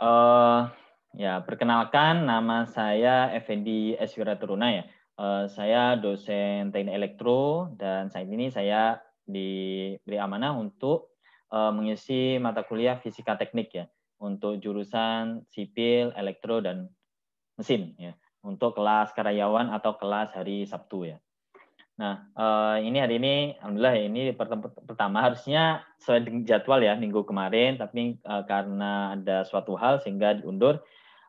uh, ya perkenalkan nama saya Effendi Eswira Turuna ya. Uh, saya dosen teknik elektro dan saat ini saya diberi amanah untuk uh, mengisi mata kuliah fisika teknik ya untuk jurusan sipil, elektro dan mesin ya untuk kelas karyawan atau kelas hari Sabtu ya. Nah, eh, ini hari ini, alhamdulillah ini pertama harusnya sesuai dengan jadwal ya minggu kemarin, tapi eh, karena ada suatu hal sehingga diundur.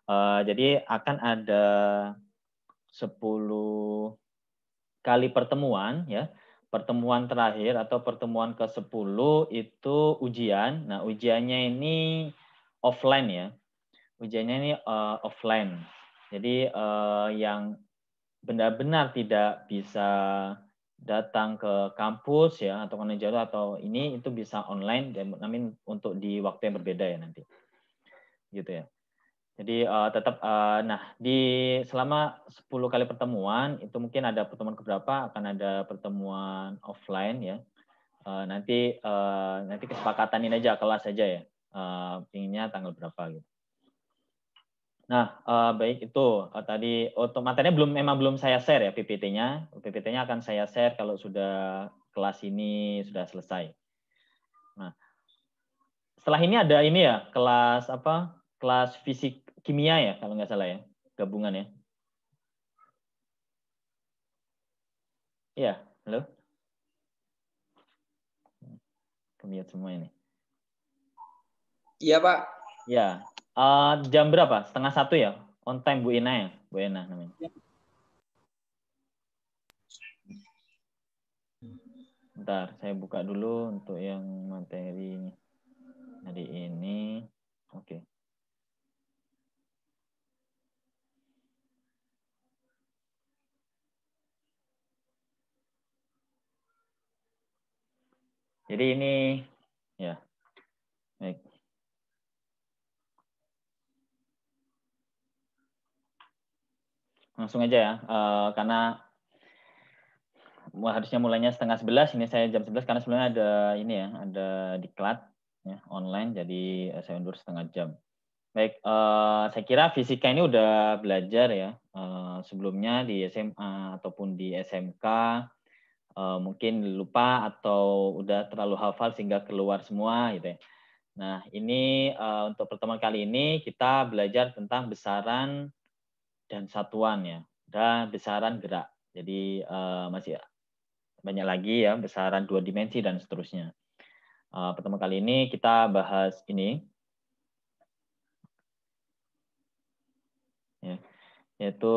Eh, jadi akan ada 10 kali pertemuan ya. Pertemuan terakhir atau pertemuan ke-10 itu ujian. Nah, ujiannya ini offline ya. Ujiannya ini offline. Jadi yang benar-benar tidak bisa datang ke kampus ya atau karena jauh atau ini itu bisa online dan namun untuk di waktu yang berbeda ya nanti gitu ya jadi uh, tetap uh, nah di selama 10 kali pertemuan itu mungkin ada pertemuan keberapa akan ada pertemuan offline ya uh, nanti uh, nanti kesepakatan ini aja kelas aja ya uh, pinginnya tanggal berapa gitu Nah, uh, baik itu uh, tadi untuk materinya belum memang belum saya share ya PPT-nya. PPT-nya akan saya share kalau sudah kelas ini sudah selesai. Nah, setelah ini ada ini ya kelas apa? Kelas fisik kimia ya kalau nggak salah ya, gabungan ya. Iya, halo. Kemia semua ini. Iya, Pak. Ya, Uh, jam berapa? Setengah satu ya? On time Bu Ina ya? Bu Ina namanya. Ya. Bentar, saya buka dulu untuk yang materi hari ini. Oke. Okay. Jadi ini ya Langsung aja ya, uh, karena harusnya mulainya setengah sebelas, ini saya jam sebelas karena sebenarnya ada ini ya, ada diklat ya, online, jadi eh, saya undur setengah jam. Baik, uh, saya kira fisika ini udah belajar ya uh, sebelumnya di SMA ataupun di SMK uh, mungkin lupa atau udah terlalu hafal sehingga keluar semua gitu ya. Nah ini uh, untuk pertemuan kali ini kita belajar tentang besaran dan satuan ya dan besaran gerak jadi uh, masih banyak lagi ya besaran dua dimensi dan seterusnya uh, pertama kali ini kita bahas ini ya, yaitu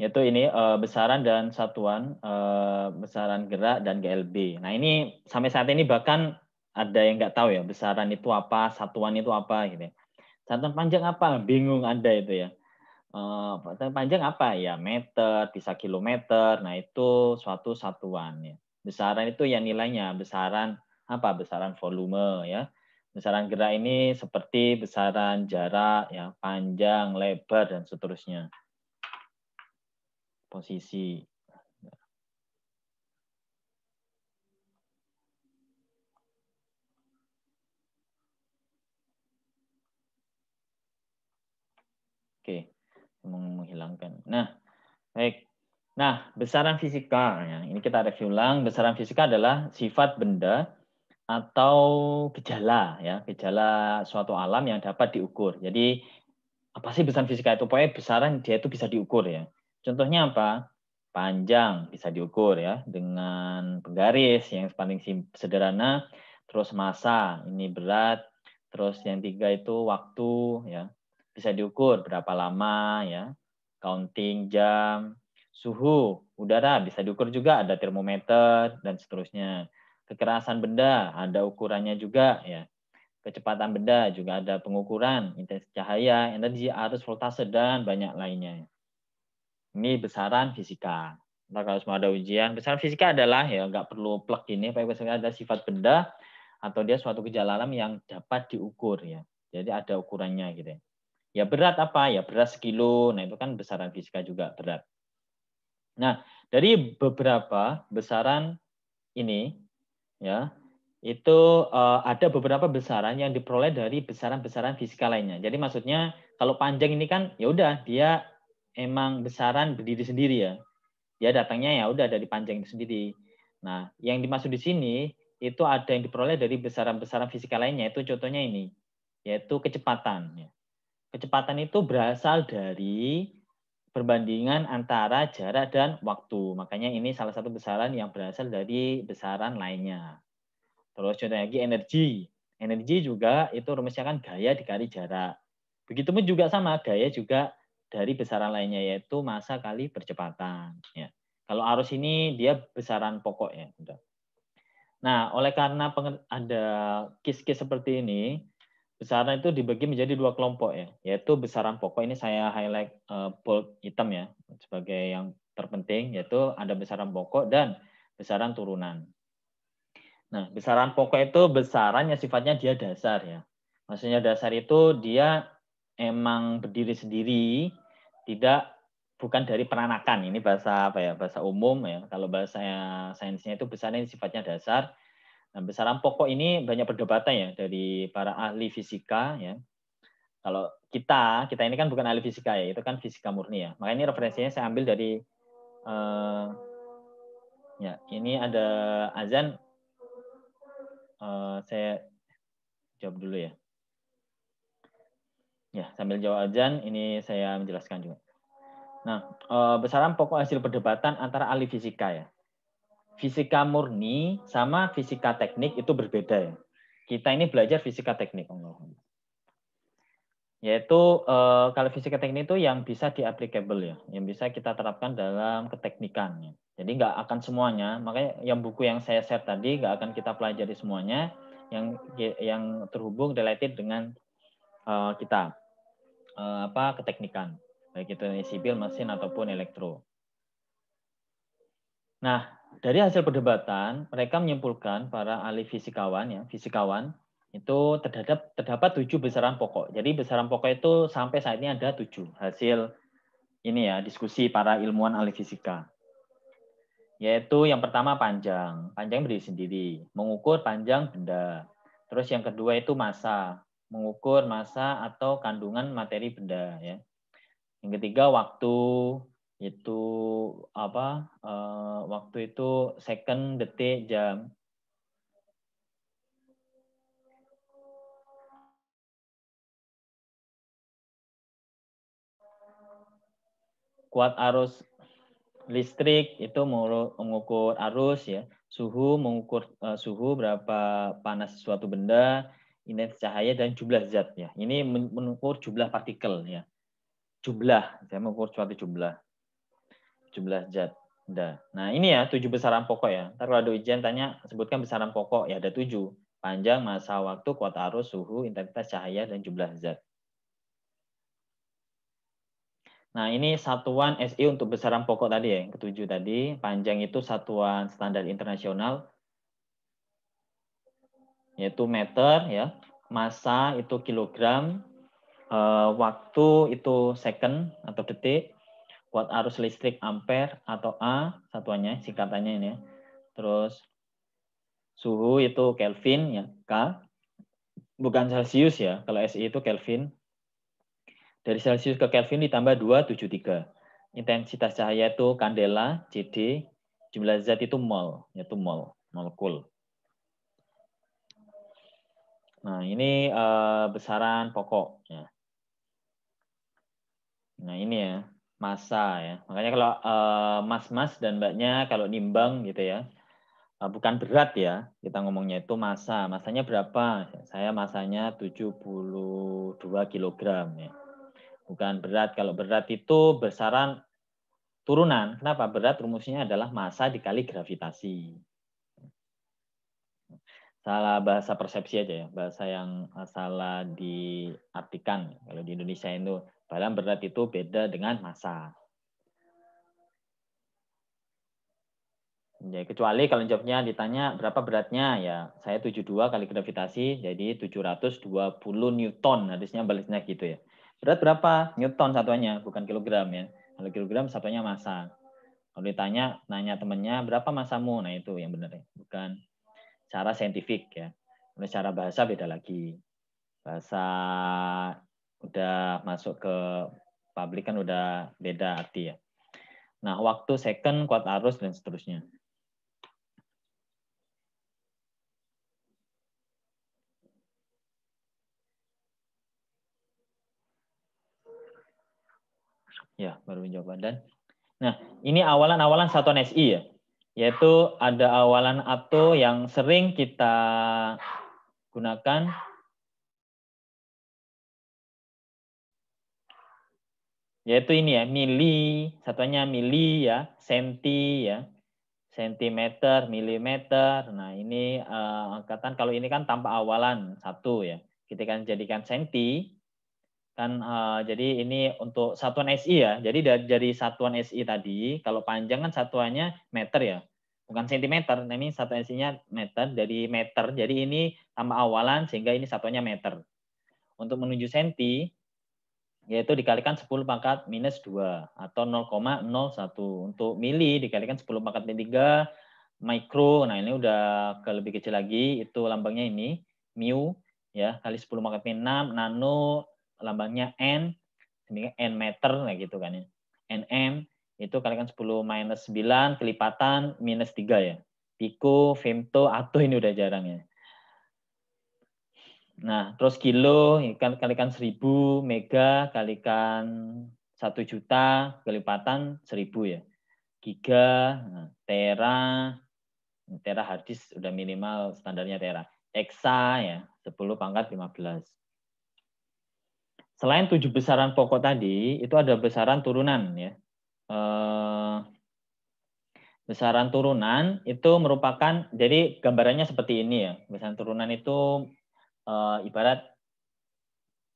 yaitu ini uh, besaran dan satuan uh, besaran gerak dan GLB. Nah ini sampai saat ini bahkan ada yang nggak tahu ya besaran itu apa, satuan itu apa gitu. Ya. Satuan panjang apa? Bingung ada itu ya. Uh, panjang apa? Ya meter, bisa kilometer. Nah itu suatu satuan ya. Besaran itu ya nilainya besaran apa? Besaran volume ya. Besaran gerak ini seperti besaran jarak ya, panjang, lebar dan seterusnya posisi. Oke, menghilangkan. Nah, baik. Nah, besaran fisika. Ya. Ini kita review ulang. Besaran fisika adalah sifat benda atau gejala, ya, gejala suatu alam yang dapat diukur. Jadi apa sih besaran fisika itu? Pokoknya besaran dia itu bisa diukur ya. Contohnya apa? Panjang bisa diukur ya dengan penggaris yang paling sederhana, terus masa, ini berat, terus yang tiga itu waktu ya. Bisa diukur berapa lama ya, counting jam, suhu udara bisa diukur juga ada termometer dan seterusnya. Kekerasan benda ada ukurannya juga ya kecepatan benda juga ada pengukuran, intensitas cahaya, energi, arus, voltase, dan banyak lainnya. Ini besaran fisika. Nah, kalau semua ada ujian, besaran fisika adalah ya nggak perlu plek ini, pakai besaran ada sifat benda atau dia suatu gejala alam yang dapat diukur ya. Jadi ada ukurannya gitu ya. Ya berat apa? Ya berat sekilo. Nah itu kan besaran fisika juga berat. Nah dari beberapa besaran ini ya itu uh, ada beberapa besaran yang diperoleh dari besaran-besaran fisika lainnya. Jadi maksudnya kalau panjang ini kan ya udah dia emang besaran berdiri sendiri ya. Ya datangnya ya udah dari panjang itu sendiri. Nah, yang dimaksud di sini itu ada yang diperoleh dari besaran-besaran fisika lainnya itu contohnya ini yaitu kecepatan ya. kecepatan itu berasal dari perbandingan antara jarak dan waktu makanya ini salah satu besaran yang berasal dari besaran lainnya terus contohnya lagi energi energi juga itu rumusnya kan gaya dikali jarak Begitupun juga sama gaya juga dari besaran lainnya yaitu masa kali percepatan. Ya. Kalau arus ini dia besaran pokok ya. Nah, oleh karena ada kis-kis seperti ini, besaran itu dibagi menjadi dua kelompok ya, yaitu besaran pokok ini saya highlight uh, bold hitam ya sebagai yang terpenting yaitu ada besaran pokok dan besaran turunan. Nah, besaran pokok itu besaran yang sifatnya dia dasar ya. Maksudnya dasar itu dia emang berdiri sendiri tidak bukan dari peranakan ini bahasa apa ya bahasa umum ya kalau bahasa sainsnya itu besarnya ini sifatnya dasar nah besaran pokok ini banyak perdebatan ya dari para ahli fisika ya kalau kita kita ini kan bukan ahli fisika ya itu kan fisika murni ya makanya ini referensinya saya ambil dari uh, ya ini ada azan uh, saya jawab dulu ya Ya, sambil jawab ajan, ini saya menjelaskan juga. Nah, eh, besaran pokok hasil perdebatan antara ahli fisika ya. Fisika murni sama fisika teknik itu berbeda ya. Kita ini belajar fisika teknik, Allah. Yaitu eh, kalau fisika teknik itu yang bisa diaplikable ya, yang bisa kita terapkan dalam keteknikan. Ya. Jadi nggak akan semuanya, makanya yang buku yang saya share tadi nggak akan kita pelajari semuanya yang yang terhubung related dengan eh, kita uh, apa keteknikan baik itu sipil mesin ataupun elektro. Nah dari hasil perdebatan mereka menyimpulkan para ahli fisikawan ya fisikawan itu terhadap terdapat tujuh besaran pokok. Jadi besaran pokok itu sampai saat ini ada tujuh hasil ini ya diskusi para ilmuwan ahli fisika. Yaitu yang pertama panjang, panjang berdiri sendiri, mengukur panjang benda. Terus yang kedua itu masa, mengukur masa atau kandungan materi benda ya. Yang ketiga waktu itu apa uh, waktu itu second detik jam kuat arus listrik itu mengukur arus ya suhu mengukur uh, suhu berapa panas suatu benda intensitas cahaya dan jumlah zat ya Ini mengukur jumlah partikel ya. Jumlah, saya mengukur suatu jumlah. Jumlah zat. Nah, ini ya tujuh besaran pokok ya. Ntar kalau ada ujian tanya sebutkan besaran pokok ya ada tujuh. Panjang, masa waktu, kuat arus, suhu, intensitas cahaya dan jumlah zat. Nah, ini satuan SI untuk besaran pokok tadi ya, yang ketujuh tadi. Panjang itu satuan standar internasional, yaitu meter ya massa itu kilogram, uh, waktu itu second atau detik, kuat arus listrik ampere atau A satuannya singkatannya ini ya. Terus suhu itu Kelvin ya K. Bukan Celsius ya, kalau SI itu Kelvin. Dari Celsius ke Kelvin ditambah 273. Intensitas cahaya itu candela CD, jumlah zat itu mol, yaitu mol, molekul. Nah, ini uh, besaran pokok. Ya. Nah, ini ya, masa ya. Makanya kalau eh, mas-mas uh, dan mbaknya kalau nimbang gitu ya, uh, bukan berat ya, kita ngomongnya itu masa. Masanya berapa? Saya masanya 72 kg ya. Bukan berat. Kalau berat itu besaran turunan. Kenapa? Berat rumusnya adalah masa dikali gravitasi salah bahasa persepsi aja ya, bahasa yang eh, salah diartikan. Kalau di Indonesia itu barang berat itu beda dengan masa. Ya, kecuali kalau jawabnya ditanya berapa beratnya ya saya 72 kali gravitasi jadi 720 newton harusnya baliknya gitu ya. Berat berapa? Newton satuannya bukan kilogram ya. Kalau kilogram satunya masa Kalau ditanya nanya temennya berapa masamu? Nah itu yang benar ya. Bukan cara saintifik ya. Kalau secara bahasa beda lagi. Bahasa udah masuk ke publik kan udah beda arti ya. Nah, waktu second, kuat arus, dan seterusnya. Ya, baru jawaban. Dan, nah, ini awalan-awalan satuan SI ya yaitu ada awalan atau yang sering kita gunakan yaitu ini ya mili satunya mili ya senti ya sentimeter milimeter nah ini uh, angkatan kalau ini kan tanpa awalan satu ya kita kan jadikan senti kan uh, jadi ini untuk satuan SI ya jadi dari, dari satuan SI tadi kalau panjang kan satuannya meter ya bukan sentimeter ini satuan SI-nya meter dari meter jadi ini tambah awalan sehingga ini satuannya meter untuk menuju senti yaitu dikalikan 10 pangkat minus 2 atau 0,01 untuk mili dikalikan 10 pangkat minus 3 mikro nah ini udah ke lebih kecil lagi itu lambangnya ini mu ya kali 10 pangkat minus 6 nano lambangnya n sehingga n meter nah gitu kan ya nm itu kalikan 10 minus 9 kelipatan minus 3 ya pico femto atau ini udah jarang ya nah terus kilo kan kalikan 1000 mega kalikan 1 juta kelipatan 1000 ya giga nah, tera tera harddisk udah minimal standarnya tera eksa ya 10 pangkat 15 selain tujuh besaran pokok tadi, itu ada besaran turunan ya. Eh, besaran turunan itu merupakan, jadi gambarannya seperti ini ya. Besaran turunan itu eh, ibarat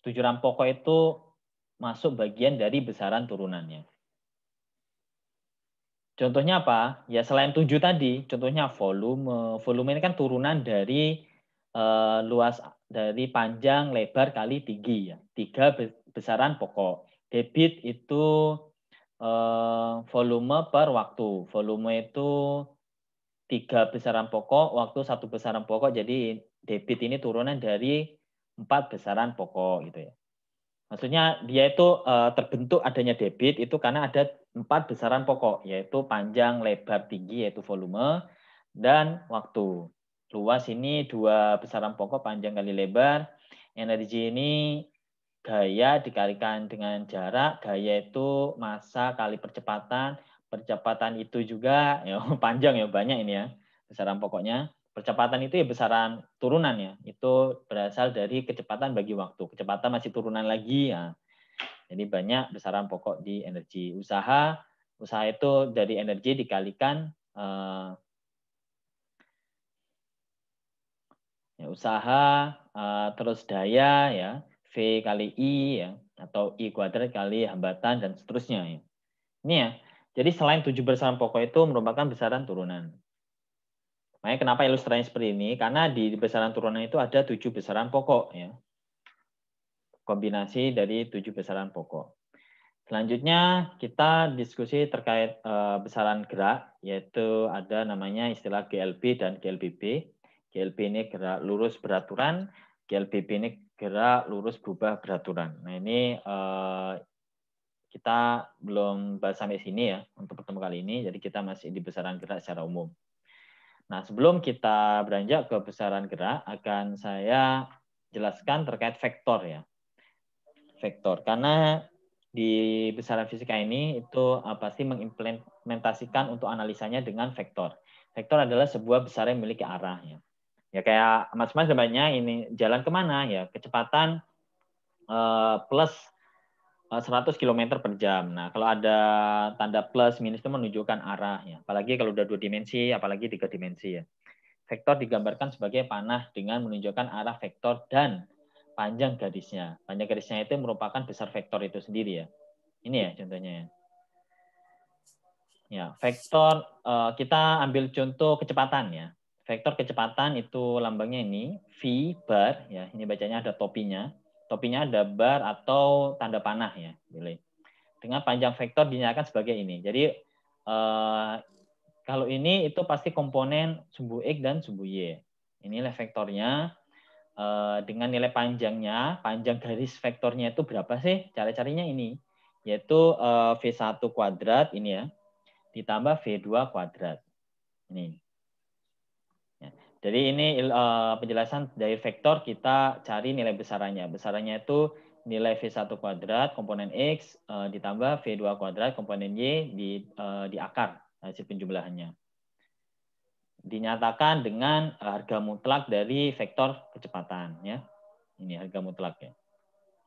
tujuan pokok itu masuk bagian dari besaran turunannya. Contohnya apa? Ya selain tujuh tadi, contohnya volume. Volume ini kan turunan dari eh, luas dari panjang, lebar kali tinggi ya. Tiga besaran pokok. Debit itu eh, volume per waktu. Volume itu tiga besaran pokok, waktu satu besaran pokok. Jadi debit ini turunan dari empat besaran pokok gitu ya. Maksudnya dia itu eh, terbentuk adanya debit itu karena ada empat besaran pokok yaitu panjang, lebar, tinggi yaitu volume dan waktu. Luas ini dua besaran pokok panjang kali lebar. Energi ini gaya dikalikan dengan jarak. Gaya itu masa kali percepatan. Percepatan itu juga ya panjang ya banyak ini ya besaran pokoknya. Percepatan itu ya besaran turunan ya. Itu berasal dari kecepatan bagi waktu. Kecepatan masih turunan lagi ya. Jadi banyak besaran pokok di energi usaha. Usaha itu dari energi dikalikan eh, ya, usaha uh, terus daya ya v kali i ya atau i kuadrat kali hambatan dan seterusnya ya. ini ya jadi selain tujuh besaran pokok itu merupakan besaran turunan makanya kenapa ilustrasinya seperti ini karena di besaran turunan itu ada tujuh besaran pokok ya kombinasi dari tujuh besaran pokok Selanjutnya kita diskusi terkait eh, besaran gerak, yaitu ada namanya istilah GLB dan GLBB. GLB ini gerak lurus beraturan, GLBB ini gerak lurus berubah beraturan. Nah ini eh, kita belum bahas sampai sini ya untuk pertemuan kali ini, jadi kita masih di besaran gerak secara umum. Nah sebelum kita beranjak ke besaran gerak, akan saya jelaskan terkait vektor ya. Vektor, karena di besaran fisika ini itu pasti mengimplementasikan untuk analisanya dengan vektor. Vektor adalah sebuah besar yang memiliki arah. Ya ya kayak mas-mas sebanyak ini jalan kemana ya kecepatan uh, plus 100 eh, km per jam. Nah, kalau ada tanda plus minus itu menunjukkan arah. Ya. Apalagi kalau udah dua dimensi, apalagi tiga dimensi. ya. Vektor digambarkan sebagai panah dengan menunjukkan arah vektor dan panjang garisnya. Panjang garisnya itu merupakan besar vektor itu sendiri ya. Ini ya contohnya ya. Ya, vektor eh, kita ambil contoh kecepatan ya. Vektor kecepatan itu lambangnya ini V bar ya. Ini bacanya ada topinya. Topinya ada bar atau tanda panah ya, pilih. Dengan panjang vektor dinyatakan sebagai ini. Jadi eh, kalau ini itu pasti komponen sumbu x dan sumbu y. Inilah vektornya eh, dengan nilai panjangnya, panjang garis vektornya itu berapa sih? Cara-carinya ini yaitu eh, V1 kuadrat ini ya ditambah V2 kuadrat. Ini jadi ini uh, penjelasan dari vektor kita cari nilai besarannya. Besarannya itu nilai V1 kuadrat komponen X uh, ditambah V2 kuadrat komponen Y di, uh, di akar nah, hasil penjumlahannya. Dinyatakan dengan harga mutlak dari vektor kecepatan. ya Ini harga mutlak ya.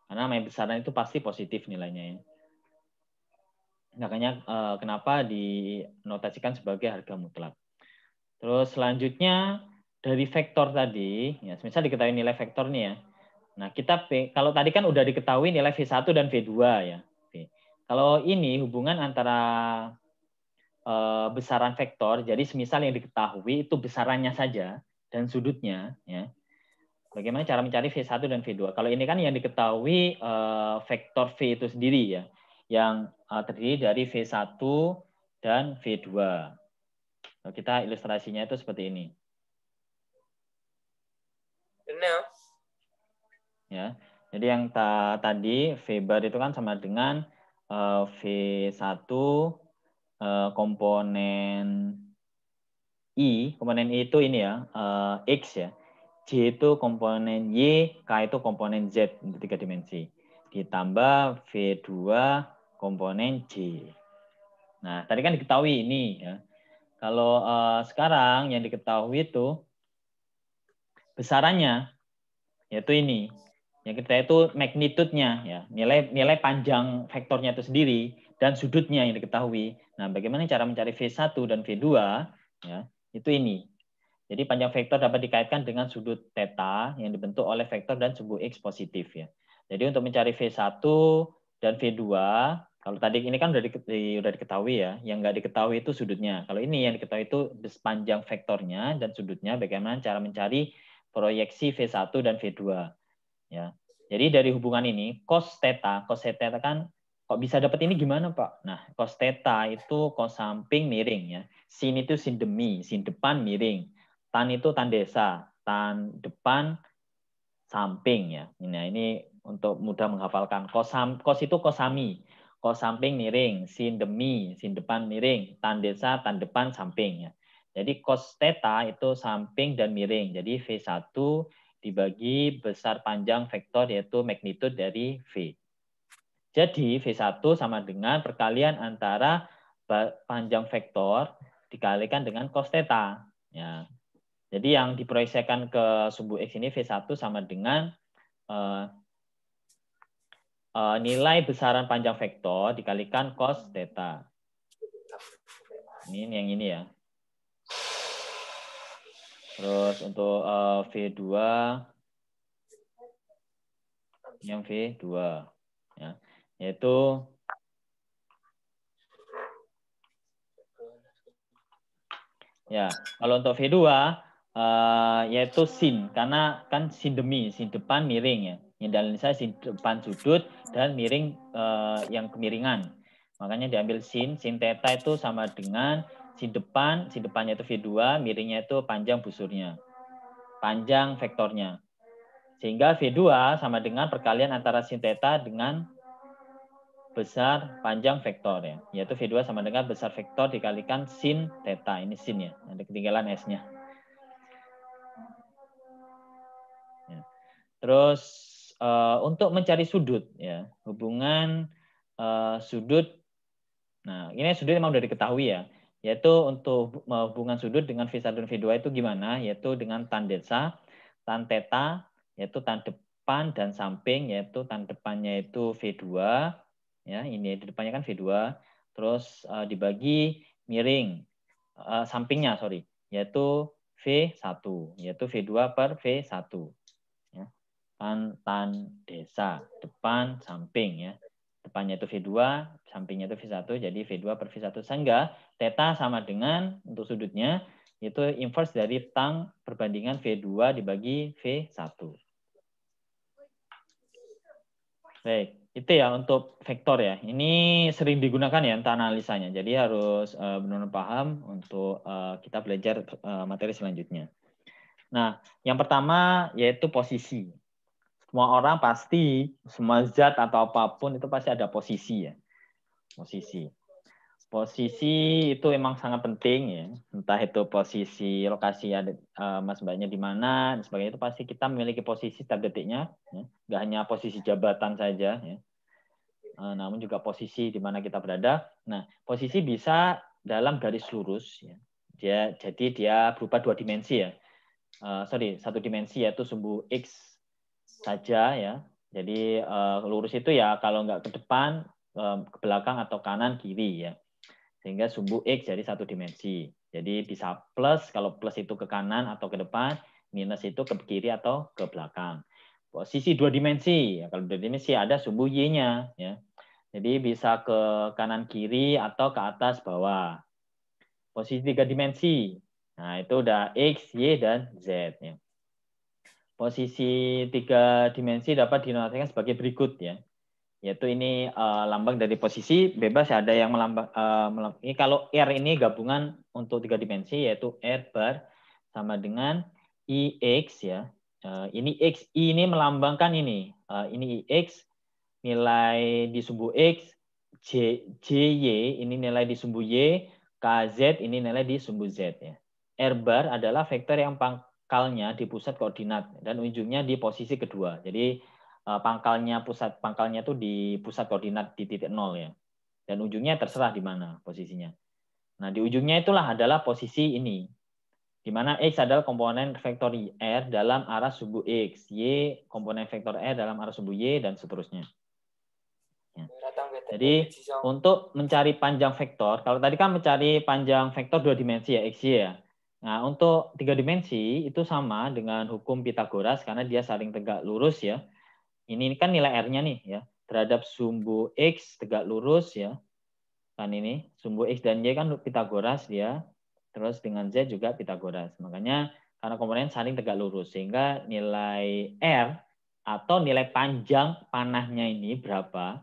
Karena main besaran itu pasti positif nilainya ya. Makanya uh, kenapa dinotasikan sebagai harga mutlak. Terus selanjutnya dari vektor tadi, ya misal diketahui nilai vektornya, ya. Nah, kita P, kalau tadi kan udah diketahui nilai V1 dan V2 ya. V. Kalau ini hubungan antara e, besaran vektor, jadi semisal yang diketahui itu besarannya saja dan sudutnya ya. Bagaimana cara mencari V1 dan V2? Kalau ini kan yang diketahui e, vektor V itu sendiri ya, yang e, terdiri dari V1 dan V2. Nah, kita ilustrasinya itu seperti ini. Benar. Ya. Jadi yang ta tadi v-bar itu kan sama dengan uh, eh, V1 uh, eh, komponen I, komponen I itu ini ya, uh, X ya. J itu komponen Y, K itu komponen Z untuk tiga dimensi. Ditambah V2 komponen J. Nah, tadi kan diketahui ini ya. Kalau uh, sekarang yang diketahui itu besarannya yaitu ini ya kita itu magnitudenya ya nilai nilai panjang vektornya itu sendiri dan sudutnya yang diketahui nah bagaimana cara mencari v1 dan v2 ya itu ini jadi panjang vektor dapat dikaitkan dengan sudut theta yang dibentuk oleh vektor dan sumbu x positif ya jadi untuk mencari v1 dan v2 kalau tadi ini kan sudah diketahui ya yang nggak diketahui itu sudutnya kalau ini yang diketahui itu sepanjang vektornya dan sudutnya bagaimana cara mencari proyeksi V1 dan V2. Ya. Jadi dari hubungan ini, cos theta, cos theta kan kok bisa dapat ini gimana Pak? Nah, cos theta itu cos samping miring ya. Sin itu sin demi, sin depan miring. Tan itu tan desa, tan depan samping ya. Nah, ini untuk mudah menghafalkan. Cos, cos itu sami, Kos samping miring, sin demi, sin depan miring, tan desa, tan depan samping ya. Jadi cos theta itu samping dan miring. Jadi V1 dibagi besar panjang vektor yaitu magnitude dari V. Jadi V1 sama dengan perkalian antara panjang vektor dikalikan dengan cos theta. Ya. Jadi yang diproyeksikan ke sumbu X ini V1 sama dengan uh, nilai besaran panjang vektor dikalikan cos theta. Ini yang ini ya. Terus untuk eh, V2 yang V2 ya, yaitu Ya, kalau untuk V2 uh, eh, yaitu sin karena kan sin demi, sin depan miring ya. Yang dalam saya sin depan sudut dan miring uh, yang kemiringan. Makanya diambil sin, sin theta itu sama dengan si depan, si depannya itu V2, miringnya itu panjang busurnya. Panjang vektornya. Sehingga V2 sama dengan perkalian antara sin theta dengan besar panjang vektor ya. Yaitu V2 sama dengan besar vektor dikalikan sin theta. Ini sin ya. Ada ketinggalan S-nya. Ya. Terus uh, untuk mencari sudut ya. Hubungan uh, sudut. Nah ini sudut memang sudah diketahui ya yaitu untuk eh, hubungan sudut dengan V1 dan V2 itu gimana? Yaitu dengan tan delta, tan theta, yaitu tan depan dan samping, yaitu tan depannya itu V2, ya ini di depannya kan V2, terus uh, dibagi miring uh, sampingnya, sorry, yaitu V1, yaitu V2 per V1. Ya. Tan, tan desa, depan, samping. ya depannya itu V2, sampingnya itu V1, jadi V2 per V1. Sehingga theta sama dengan, untuk sudutnya, itu inverse dari tang perbandingan V2 dibagi V1. Baik, itu ya untuk vektor ya. Ini sering digunakan ya untuk analisanya. Jadi harus eh, benar-benar paham untuk eh, kita belajar eh, materi selanjutnya. Nah, yang pertama yaitu posisi semua orang pasti semua zat atau apapun itu pasti ada posisi ya posisi posisi itu emang sangat penting ya entah itu posisi lokasi ada eh, mas mbaknya di mana dan sebagainya itu pasti kita memiliki posisi setiap detiknya ya. Gak hanya posisi jabatan saja ya eh, namun juga posisi di mana kita berada nah posisi bisa dalam garis lurus ya dia jadi dia berupa dua dimensi ya uh, sorry satu dimensi yaitu sumbu x saja ya. Jadi uh, lurus itu ya kalau nggak ke depan, uh, ke belakang atau kanan kiri ya. Sehingga sumbu x jadi satu dimensi. Jadi bisa plus kalau plus itu ke kanan atau ke depan, minus itu ke kiri atau ke belakang. Posisi dua dimensi, ya, kalau dua dimensi ada sumbu y-nya ya. Jadi bisa ke kanan kiri atau ke atas bawah. Posisi tiga dimensi, nah itu udah x, y dan z ya posisi tiga dimensi dapat dinotasikan sebagai berikut ya yaitu ini uh, lambang dari posisi bebas ada yang melambang uh, eh, melambang. ini kalau R ini gabungan untuk tiga dimensi yaitu R bar sama dengan IX ya uh, ini X I ini melambangkan ini uh, ini IX nilai di sumbu X J, j y ini nilai di sumbu Y k z ini nilai di sumbu Z ya R bar adalah vektor yang pangkalnya di pusat koordinat dan ujungnya di posisi kedua. Jadi eh, pangkalnya pusat pangkalnya itu di pusat koordinat di titik nol ya. Dan ujungnya terserah di mana posisinya. Nah, di ujungnya itulah adalah posisi ini. Di mana X adalah komponen vektor R dalam arah sumbu X, Y komponen vektor R dalam arah sumbu Y, dan seterusnya. Ya. Jadi untuk mencari panjang vektor, kalau tadi kan mencari panjang vektor dua dimensi ya, X Y ya Nah, untuk tiga dimensi itu sama dengan hukum Pitagoras karena dia saling tegak lurus ya. Ini kan nilai R-nya nih ya, terhadap sumbu X tegak lurus ya. Kan ini, sumbu X dan Y kan Pitagoras dia, ya. terus dengan Z juga Pitagoras. Makanya karena komponen saling tegak lurus sehingga nilai R atau nilai panjang panahnya ini berapa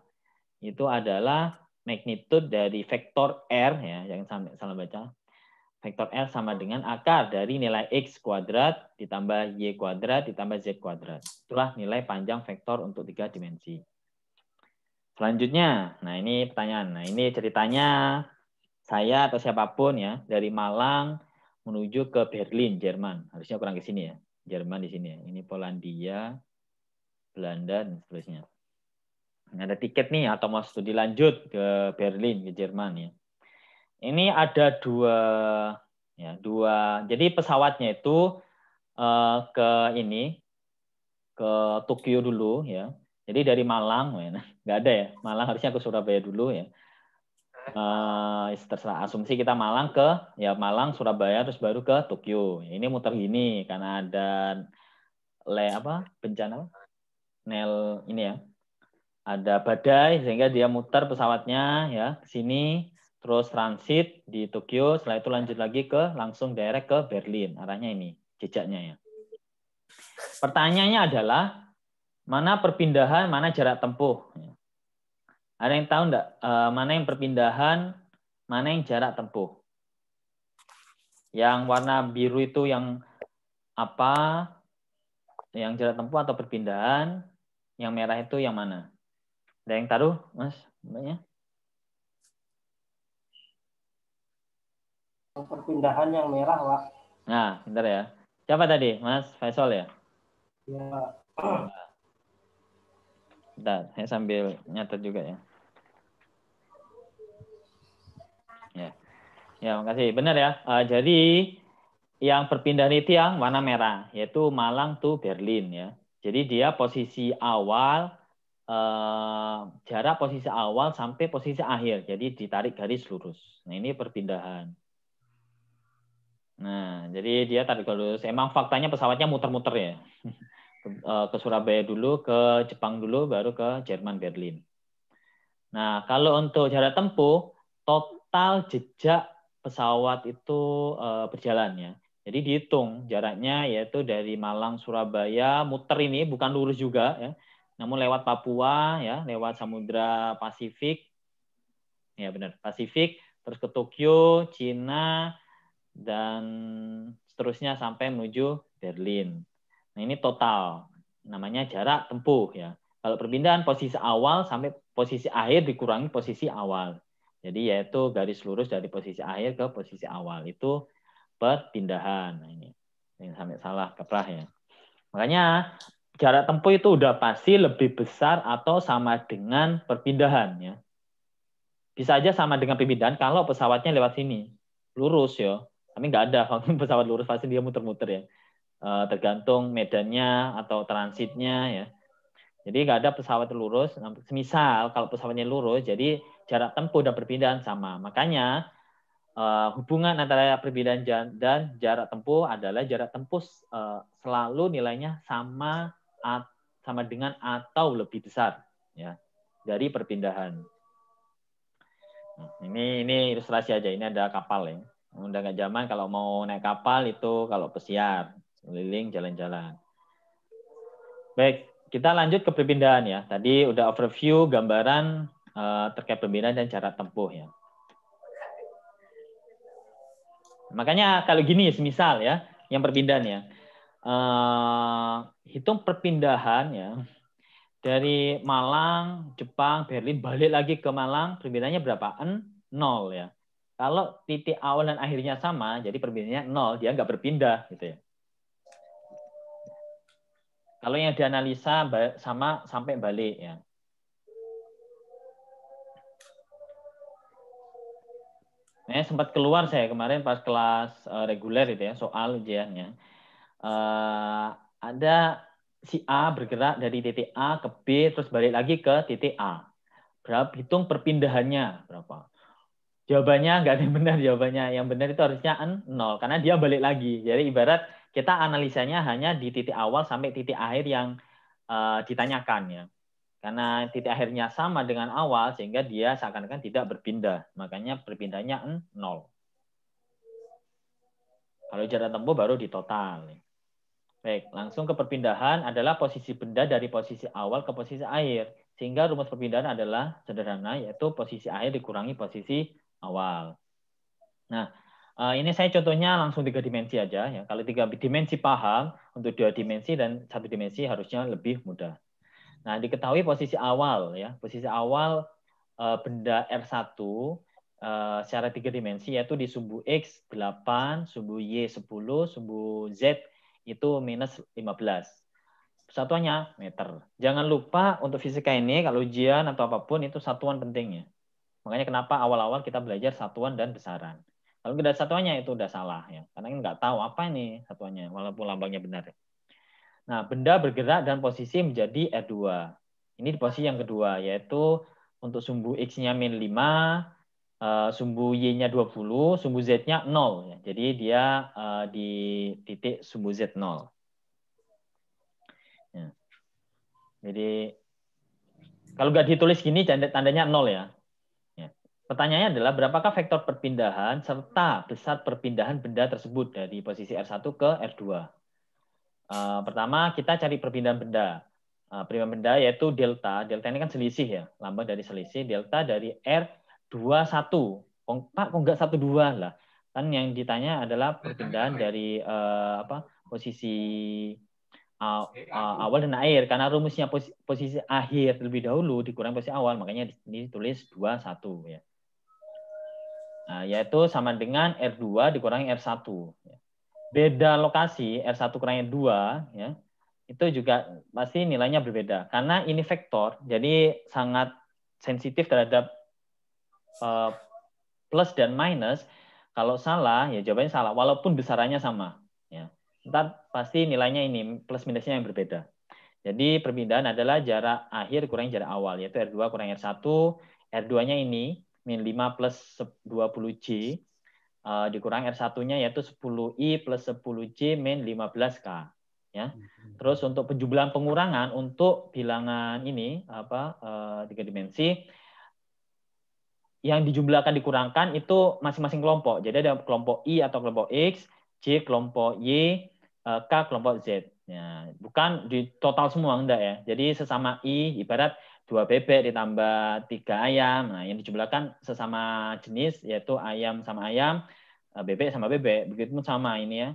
itu adalah magnitude dari vektor R ya, jangan salah baca, vektor r sama dengan akar dari nilai X kuadrat ditambah Y kuadrat ditambah Z kuadrat. Itulah nilai panjang vektor untuk tiga dimensi. Selanjutnya, nah ini pertanyaan. Nah ini ceritanya saya atau siapapun ya dari Malang menuju ke Berlin, Jerman. Harusnya kurang ke sini ya. Jerman di sini ya. Ini Polandia, Belanda, dan seterusnya. Nah, ada tiket nih atau mau studi lanjut ke Berlin, ke Jerman ya ini ada dua ya dua jadi pesawatnya itu uh, ke ini ke Tokyo dulu ya jadi dari Malang nggak ada ya Malang harusnya ke Surabaya dulu ya uh, terserah asumsi kita Malang ke ya Malang Surabaya terus baru ke Tokyo ini muter gini karena ada le apa bencana Nel ini ya ada badai sehingga dia muter pesawatnya ya ke sini terus transit di Tokyo, setelah itu lanjut lagi ke langsung direct ke Berlin. Arahnya ini, jejaknya ya. Pertanyaannya adalah mana perpindahan, mana jarak tempuh? Ada yang tahu enggak eh, mana yang perpindahan, mana yang jarak tempuh? Yang warna biru itu yang apa? Yang jarak tempuh atau perpindahan? Yang merah itu yang mana? Ada yang taruh, Mas? Banyak? perpindahan yang merah, Pak. Nah, bentar ya. Siapa tadi? Mas Faisal ya? Ya. Bentar, saya sambil nyatet juga ya. Ya, ya makasih. Benar ya. Uh, jadi yang perpindahan itu yang warna merah, yaitu Malang to Berlin ya. Jadi dia posisi awal, uh, jarak posisi awal sampai posisi akhir. Jadi ditarik garis lurus. Nah ini perpindahan. Nah, jadi dia tarik lurus. Emang faktanya pesawatnya muter-muter ya. Eh, ke Surabaya dulu, ke Jepang dulu, baru ke Jerman Berlin. Nah, kalau untuk jarak tempuh, total jejak pesawat itu eh, berjalannya. Jadi dihitung jaraknya yaitu dari Malang Surabaya muter ini bukan lurus juga ya. Namun lewat Papua ya, lewat Samudra Pasifik. Ya benar, Pasifik, terus ke Tokyo, Cina, dan seterusnya sampai menuju Berlin. Nah, ini total namanya jarak tempuh ya. Kalau perpindahan posisi awal sampai posisi akhir dikurangi posisi awal. Jadi yaitu garis lurus dari posisi akhir ke posisi awal itu perpindahan. Nah, ini. Ini sampai salah keprah ya. Makanya jarak tempuh itu udah pasti lebih besar atau sama dengan perpindahan ya. Bisa aja sama dengan perpindahan kalau pesawatnya lewat sini. Lurus ya tapi nggak ada kalau pesawat lurus pasti dia muter-muter ya eh, tergantung medannya atau transitnya ya jadi nggak ada pesawat lurus semisal kalau pesawatnya lurus jadi jarak tempuh dan perpindahan sama makanya eh, hubungan antara perpindahan dan jarak tempuh adalah jarak tempuh eh, selalu nilainya sama sama dengan atau lebih besar ya dari perpindahan. Nah, ini ini ilustrasi aja. Ini ada kapal ya udah nggak zaman kalau mau naik kapal itu kalau pesiar keliling jalan-jalan baik kita lanjut ke perpindahan ya tadi udah overview gambaran uh, terkait perpindahan dan cara tempuh ya makanya kalau gini semisal ya yang perpindahan ya uh, hitung perpindahan ya dari Malang, Jepang, Berlin balik lagi ke Malang perpindahannya berapa? N nol ya kalau titik awal dan akhirnya sama, jadi perbedaannya nol, dia nggak berpindah gitu ya. Kalau yang dianalisa sama sampai balik ya. Nah, sempat keluar saya kemarin pas kelas uh, reguler itu ya soal ujiannya. Uh, ada si A bergerak dari titik A ke B terus balik lagi ke titik A. Berapa hitung perpindahannya berapa? Jawabannya nggak ada yang benar jawabannya. Yang benar itu harusnya nol karena dia balik lagi. Jadi ibarat kita analisanya hanya di titik awal sampai titik akhir yang uh, ditanyakan ya. Karena titik akhirnya sama dengan awal sehingga dia seakan-akan tidak berpindah. Makanya berpindahnya nol. Kalau jarak tempuh baru di total. Ya. Baik, langsung ke perpindahan adalah posisi benda dari posisi awal ke posisi akhir. Sehingga rumus perpindahan adalah sederhana, yaitu posisi akhir dikurangi posisi awal. Nah, eh, ini saya contohnya langsung tiga dimensi aja. Ya. Kalau tiga dimensi paham, untuk dua dimensi dan satu dimensi harusnya lebih mudah. Nah, diketahui posisi awal ya, posisi awal eh, benda R1 eh, secara tiga dimensi yaitu di sumbu X 8, sumbu Y 10, sumbu Z itu minus 15 satuannya meter. Jangan lupa untuk fisika ini kalau ujian atau apapun itu satuan pentingnya. Makanya kenapa awal-awal kita belajar satuan dan besaran. Kalau tidak satuannya itu udah salah ya, karena ini nggak tahu apa ini satuannya, walaupun lambangnya benar. Nah, benda bergerak dan posisi menjadi R2. Ini di posisi yang kedua, yaitu untuk sumbu X-nya min 5, eh, sumbu Y-nya 20, sumbu Z-nya 0. Ya, jadi dia eh, di titik sumbu Z 0. Ya. Jadi kalau nggak ditulis gini tandanya 0 ya. Pertanyaannya adalah berapakah vektor perpindahan serta besar perpindahan benda tersebut nah, dari posisi R1 ke R2? Eh, pertama, kita cari perpindahan benda. Eh, perpindahan benda yaitu delta. Delta ini kan selisih ya, lambang dari selisih. Delta dari R21. Pak, kok enggak 12 lah? Kan yang ditanya adalah perpindahan dari uh, apa posisi uh, uh, awal dan akhir karena rumusnya posisi, posisi akhir terlebih dahulu dikurang posisi awal makanya ini tulis 21 ya. Nah, yaitu sama dengan R2 dikurangi R1. Beda lokasi R1 kurangi r 2 ya, itu juga pasti nilainya berbeda. Karena ini vektor, jadi sangat sensitif terhadap uh, plus dan minus. Kalau salah, ya jawabannya salah, walaupun besarannya sama. Ya. Ntar pasti nilainya ini, plus minusnya yang berbeda. Jadi perbedaan adalah jarak akhir kurangi jarak awal, yaitu R2 kurangi R1. R2-nya ini, min 5 plus 20J uh, eh, dikurang R1-nya yaitu 10I plus 10J min 15K. Ya. Mhm. Terus untuk penjumlahan pengurangan untuk bilangan ini apa eh, tiga dimensi yang dijumlahkan dikurangkan itu masing-masing kelompok. Jadi ada kelompok I atau kelompok X, J kelompok Y, eh, K kelompok Z. Ya, bukan di total semua enggak ya. Jadi sesama I ibarat dua bebek ditambah tiga ayam. Nah, yang dijumlahkan sesama jenis yaitu ayam sama ayam, eh, bebek sama bebek. Begitu sama ini ya.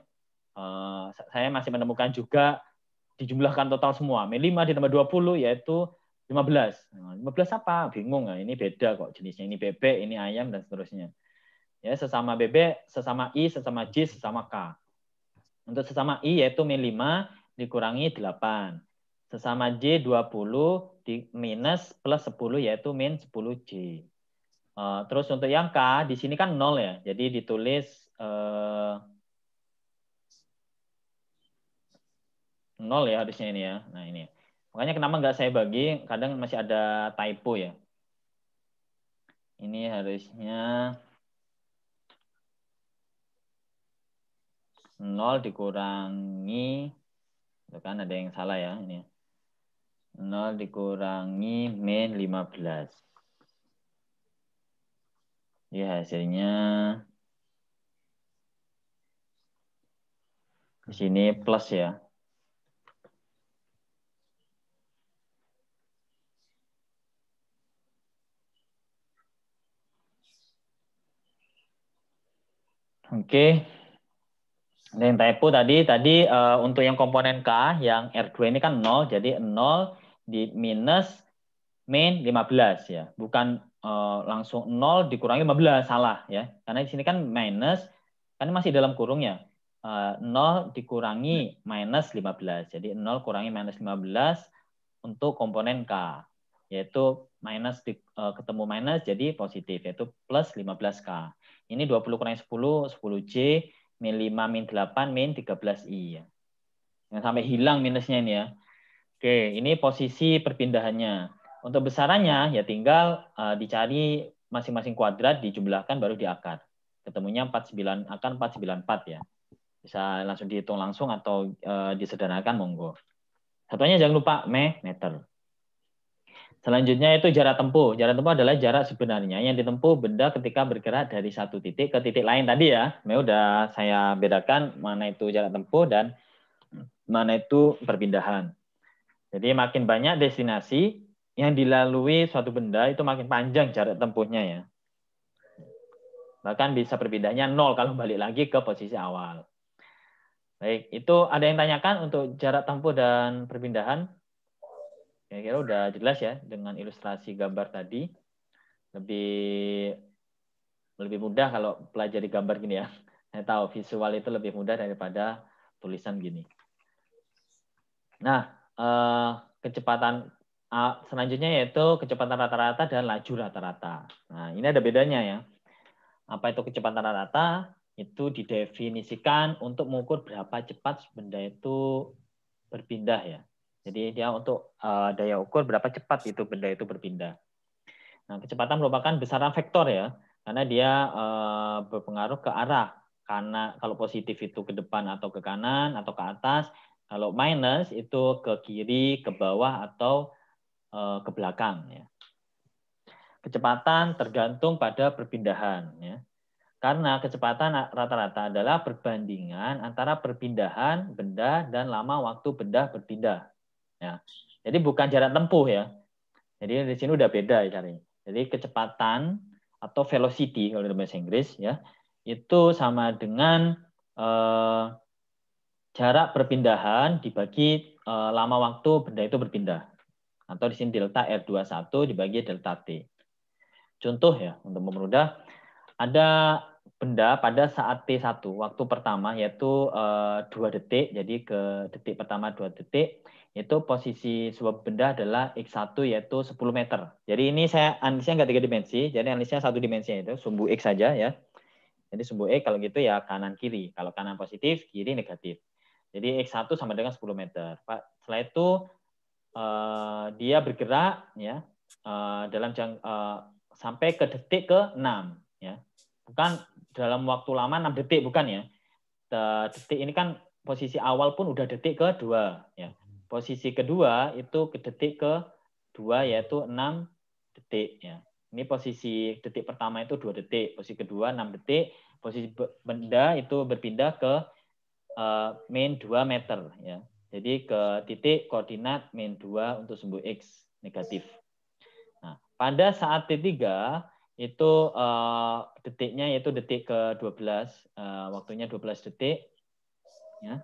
Eh, saya masih menemukan juga dijumlahkan total semua. 5 ditambah puluh yaitu lima belas nah, lima belas apa? Bingung nggak? Ini beda kok jenisnya. Ini bebek, ini ayam, dan seterusnya. Ya, sesama bebek, sesama I, sesama J, sesama K. Untuk sesama I yaitu min lima dikurangi delapan Sesama J dua puluh di minus plus 10 yaitu min 10J. Uh, eh, terus untuk yang K, di sini kan nol ya. Jadi ditulis uh, eh, 0 ya harusnya ini ya. Nah ini. Ya. Makanya kenapa nggak saya bagi, kadang masih ada typo ya. Ini harusnya nol dikurangi. Itu kan ada yang salah ya ini. Ya. 0 dikurangi min 15. Jadi ya, hasilnya di sini plus ya. Oke. Okay. Yang typo tadi, tadi uh, untuk yang komponen K, yang R2 ini kan 0, jadi 0 di minus min 15 ya. Bukan uh, langsung 0 dikurangi 15 salah ya. Karena di sini kan minus kan masih dalam kurungnya. Uh, eh, 0 dikurangi minus 15. Jadi 0 kurangi minus 15 untuk komponen K. Yaitu minus di, uh, ketemu minus jadi positif. Yaitu plus 15K. Ini 20 kurangi 10, 10C, min 5, min 8, min 13I. Ya. Jangan sampai hilang minusnya ini ya. Oke, ini posisi perpindahannya. Untuk besarannya ya tinggal uh, dicari masing-masing kuadrat dijumlahkan baru diakar. Ketemunya 49 akan 494 ya. Bisa langsung dihitung langsung atau uh, disederhanakan monggo. Satunya jangan lupa me meter. Selanjutnya itu jarak tempuh. Jarak tempuh adalah jarak sebenarnya yang ditempuh benda ketika bergerak dari satu titik ke titik lain tadi ya. Me udah saya bedakan mana itu jarak tempuh dan mana itu perpindahan. Jadi makin banyak destinasi yang dilalui suatu benda itu makin panjang jarak tempuhnya ya. Bahkan bisa perbedaannya nol kalau balik lagi ke posisi awal. Baik, itu ada yang tanyakan untuk jarak tempuh dan perpindahan? Kira-kira udah jelas ya dengan ilustrasi gambar tadi. Lebih lebih mudah kalau pelajari gambar gini ya. Saya tahu visual itu lebih mudah daripada tulisan gini. Nah, Eh, kecepatan ah, selanjutnya yaitu kecepatan rata-rata dan laju rata-rata. Nah, ini ada bedanya ya. Apa itu kecepatan rata-rata? Itu didefinisikan untuk mengukur berapa cepat benda itu berpindah ya. Jadi dia untuk eh, daya ukur berapa cepat itu benda itu berpindah. Nah, kecepatan merupakan besaran vektor ya, karena dia eh, berpengaruh ke arah karena kalau positif itu ke depan atau ke kanan atau ke atas, kalau minus itu ke kiri, ke bawah, atau eh, ke belakang. Ya. Kecepatan tergantung pada perpindahan. Ya. Karena kecepatan rata-rata adalah perbandingan antara perpindahan benda dan lama waktu benda berpindah. Ya. Jadi bukan jarak tempuh ya. Jadi di sini udah beda ya cari. Jadi kecepatan atau velocity kalau dalam bahasa Inggris ya itu sama dengan eh, jarak perpindahan dibagi eh, lama waktu benda itu berpindah. Atau di sini delta R21 dibagi delta T. Contoh ya, untuk memudah, ada benda pada saat T1, waktu pertama yaitu eh, dua 2 detik, jadi ke detik pertama 2 detik, itu posisi sebuah benda adalah X1 yaitu 10 meter. Jadi ini saya analisnya nggak tiga dimensi, jadi analisnya satu dimensi itu sumbu X saja ya. Jadi sumbu X kalau gitu ya kanan kiri. Kalau kanan positif, kiri negatif. Jadi X1 sama dengan 10 meter. Pak, Setelah itu uh, dia bergerak ya uh, dalam jang, uh, sampai ke detik ke 6 ya. Bukan dalam waktu lama 6 detik bukan ya. Detik ini kan posisi awal pun udah detik ke 2 ya. Posisi kedua itu ke detik ke 2 yaitu 6 detik ya. Ini posisi detik pertama itu 2 detik, posisi kedua 6 detik, posisi benda itu berpindah ke Eh, min 2 meter ya. Jadi ke titik koordinat min 2 untuk sumbu X negatif. Nah, pada saat T3 itu uh, detiknya yaitu detik ke-12 uh, eh, waktunya 12 detik ya.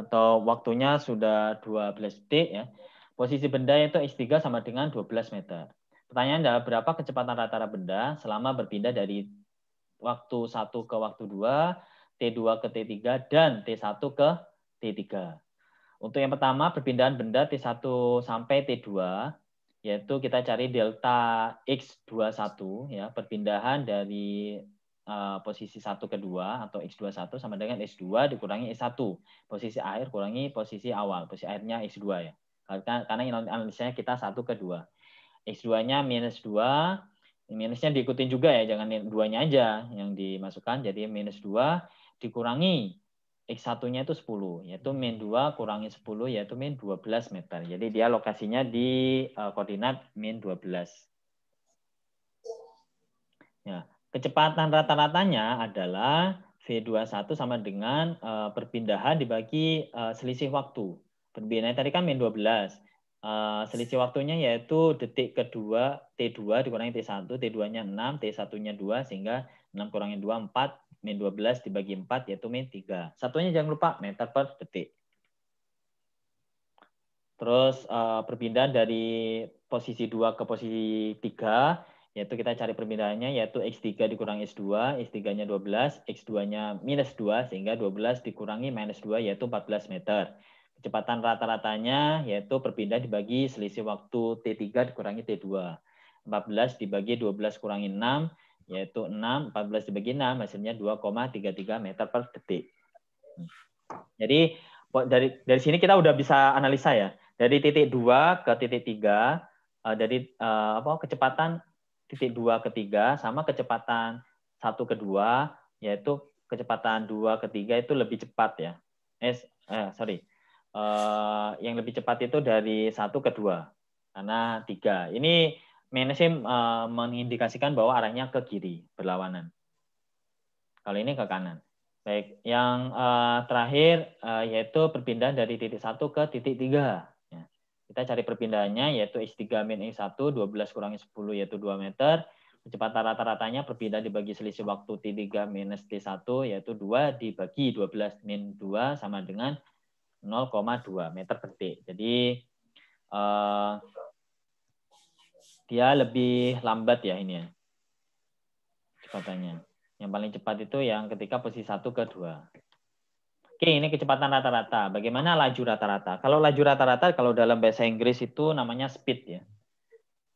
Atau waktunya sudah 12 detik ya. Posisi benda itu X3 sama dengan 12 meter. Pertanyaan adalah berapa kecepatan rata-rata benda selama berpindah dari waktu 1 ke waktu 2 T2 ke T3, dan T1 ke T3. Untuk yang pertama, perpindahan benda T1 sampai T2, yaitu kita cari delta X21, ya, perpindahan dari uh, posisi 1 ke 2 atau X21 sama dengan X2 dikurangi X1. Posisi akhir kurangi posisi awal, posisi akhirnya X2 ya. Karena, karena analisanya kita 1 ke 2. X2-nya minus 2, minusnya diikutin juga ya, jangan duanya nya aja yang dimasukkan. Jadi minus 2, dikurangi X1-nya eh, itu 10, yaitu min 2 kurangi 10, yaitu min 12 meter. Jadi dia lokasinya di uh, koordinat min 12. Ya. Kecepatan rata-ratanya adalah V21 sama dengan uh, perpindahan dibagi uh, selisih waktu. Perpindahan tadi kan min 12. Uh, selisih waktunya yaitu detik kedua T2 dikurangi T1, T2-nya 6, T1-nya 2, sehingga 6 kurangi 2, 4, min 12 dibagi 4 yaitu min 3. Satunya jangan lupa meter per detik. Terus uh, perpindahan dari posisi 2 ke posisi 3, yaitu kita cari perpindahannya, yaitu X3 dikurangi X2, X3-nya 12, X2-nya minus 2, sehingga 12 dikurangi minus 2, yaitu 14 meter. Kecepatan rata-ratanya, yaitu perpindahan dibagi selisih waktu T3 dikurangi T2. 14 dibagi 12 kurangi 6, yaitu 6 14 dibagi 6 hasilnya 2,33 meter per detik. Jadi dari dari sini kita udah bisa analisa ya. Dari titik 2 ke titik 3 eh, dari eh, apa kecepatan titik 2 ke 3 sama kecepatan 1 ke 2 yaitu kecepatan 2 ke 3 itu lebih cepat ya. Eh, eh sorry. Eh, yang lebih cepat itu dari 1 ke 2 karena 3. Ini Menesim uh, eh, mengindikasikan bahwa arahnya ke kiri berlawanan. Kalau ini ke kanan. Baik, yang uh, terakhir uh, yaitu perpindahan dari titik 1 ke titik 3. Ya. Kita cari perpindahannya yaitu X3 min X1, 12 kurangi 10 yaitu 2 meter. Kecepatan rata-ratanya perpindahan dibagi selisih waktu T3 minus T1 yaitu 2 dibagi 12 min 2 sama dengan 0,2 meter per detik. Jadi uh, dia lebih lambat ya ini ya kecepatannya. Yang paling cepat itu yang ketika posisi satu ke dua. Oke, ini kecepatan rata-rata. Bagaimana laju rata-rata? Kalau laju rata-rata, kalau dalam bahasa Inggris itu namanya speed ya.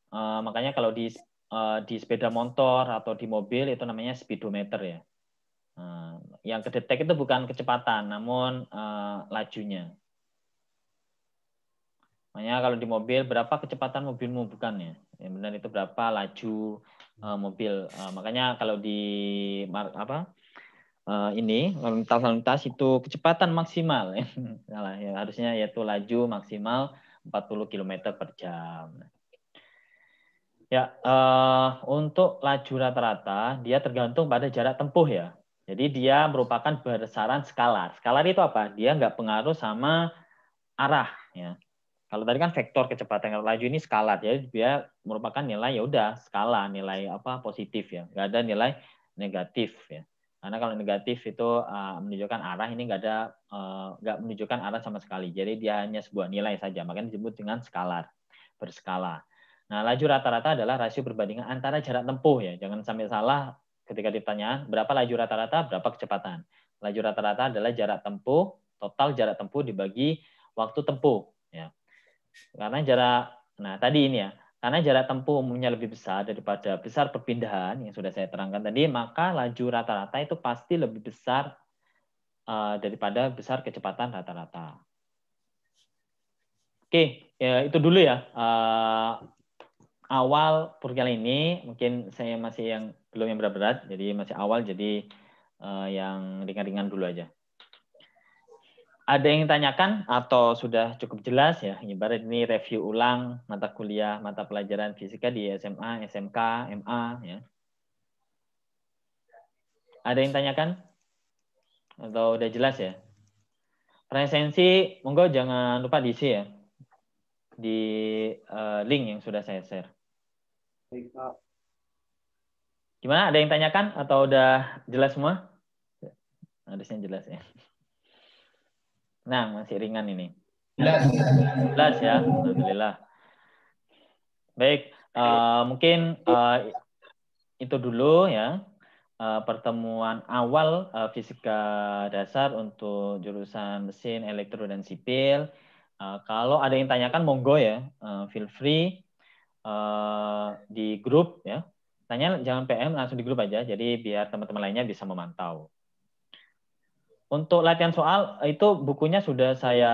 Uh, makanya kalau di uh, di sepeda motor atau di mobil itu namanya speedometer ya. Uh, yang kedetek itu bukan kecepatan, namun uh, lajunya. Makanya kalau di mobil berapa kecepatan mobilmu bukannya? Yang benar itu berapa laju uh, mobil. Uh, makanya kalau di apa uh, ini lalu lintas lalu lintas itu kecepatan maksimal ya. ya harusnya yaitu laju maksimal 40 km per jam. Ya, uh, untuk laju rata-rata dia tergantung pada jarak tempuh ya. Jadi dia merupakan besaran skalar. Skalar itu apa? Dia nggak pengaruh sama arah ya kalau tadi kan vektor kecepatan laju ini skala, ya, dia merupakan nilai ya udah skala nilai apa positif ya, nggak ada nilai negatif ya. Karena kalau negatif itu uh, menunjukkan arah ini nggak ada eh, nggak uh, menunjukkan arah sama sekali. Jadi dia hanya sebuah nilai saja, makanya disebut dengan skalar, berskala. Nah, laju rata-rata adalah rasio perbandingan antara jarak tempuh ya. Jangan sampai salah ketika ditanya berapa laju rata-rata, berapa kecepatan. Laju rata-rata adalah jarak tempuh, total jarak tempuh dibagi waktu tempuh ya. Karena jarak nah tadi ini ya, karena jarak tempuh umumnya lebih besar daripada besar perpindahan yang sudah saya terangkan tadi, maka laju rata-rata itu pasti lebih besar eh, daripada besar kecepatan rata-rata. Oke, ya, itu dulu ya. Eh, awal purgal ini mungkin saya masih yang belum yang berat-berat, jadi masih awal, jadi eh, yang ringan-ringan dulu aja ada yang tanyakan atau sudah cukup jelas ya ibarat ini review ulang mata kuliah mata pelajaran fisika di SMA, SMK, MA ya. Ada yang tanyakan? Atau udah jelas ya? Presensi monggo jangan lupa diisi ya di uh, link yang sudah saya share. Gimana? Ada yang tanyakan atau udah jelas semua? Ada Harusnya jelas ya. Nah, masih ringan ini. jelas ya, alhamdulillah. Baik, uh, mungkin uh, itu dulu ya uh, pertemuan awal uh, fisika dasar untuk jurusan mesin, elektro dan sipil. Uh, kalau ada yang tanyakan monggo ya, uh, feel free uh, di grup ya. Tanya jangan PM langsung di grup aja, jadi biar teman-teman lainnya bisa memantau. Untuk latihan soal itu bukunya sudah saya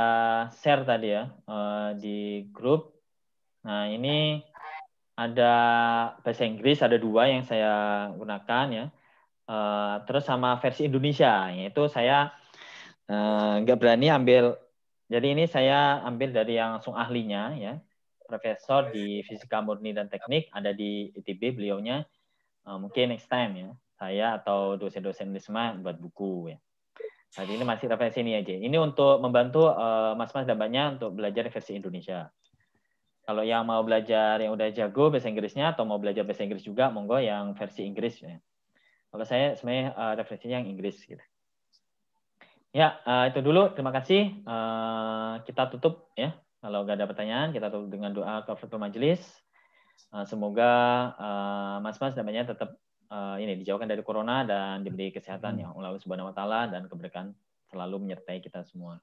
share tadi ya eh, di grup. Nah ini ada bahasa Inggris ada dua yang saya gunakan ya. Eh, terus sama versi Indonesia yaitu saya eh, nggak berani ambil. Jadi ini saya ambil dari yang langsung ahlinya ya, profesor di fisika murni dan teknik ada di ITB beliaunya. Uh, mungkin next time ya, saya atau dosen-dosen di buat buku ya. Saat ini masih referensi ini aja. Ini untuk membantu eh, mas-mas uh, dan banyak untuk belajar versi Indonesia. Kalau yang mau belajar yang udah jago bahasa Inggrisnya atau mau belajar bahasa Inggris juga, monggo yang versi Inggris. Ya. Kalau saya sebenarnya uh, referensinya yang Inggris. Gitu. Ya, uh, itu dulu. Terima kasih. Uh, kita tutup ya. Kalau nggak ada pertanyaan, kita tutup dengan doa kafaratul majelis. Uh, semoga mas-mas uh, namanya tetap uh, ini dijauhkan dari corona dan diberi hmm. kesehatan hmm. yang Allah Subhanahu wa taala dan keberkahan selalu menyertai kita semua.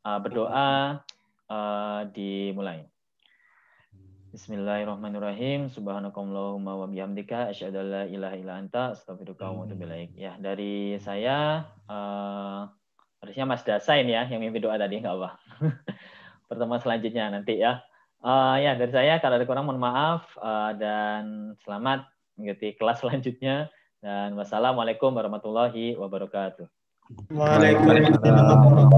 Uh, berdoa uh, dimulai. Bismillahirrahmanirrahim. Subhanakallahumma wa bihamdika asyhadu an la ilaha illa anta astaghfiruka wa atubu hmm. Ya, dari saya uh, harusnya Mas Dasain ya yang mimpin doa tadi enggak apa. Pertemuan selanjutnya nanti ya. Uh, ya dari saya kalau ada kurang mohon maaf uh, dan selamat mengikuti kelas selanjutnya dan wassalamualaikum warahmatullahi wabarakatuh. Waalaikumsalam.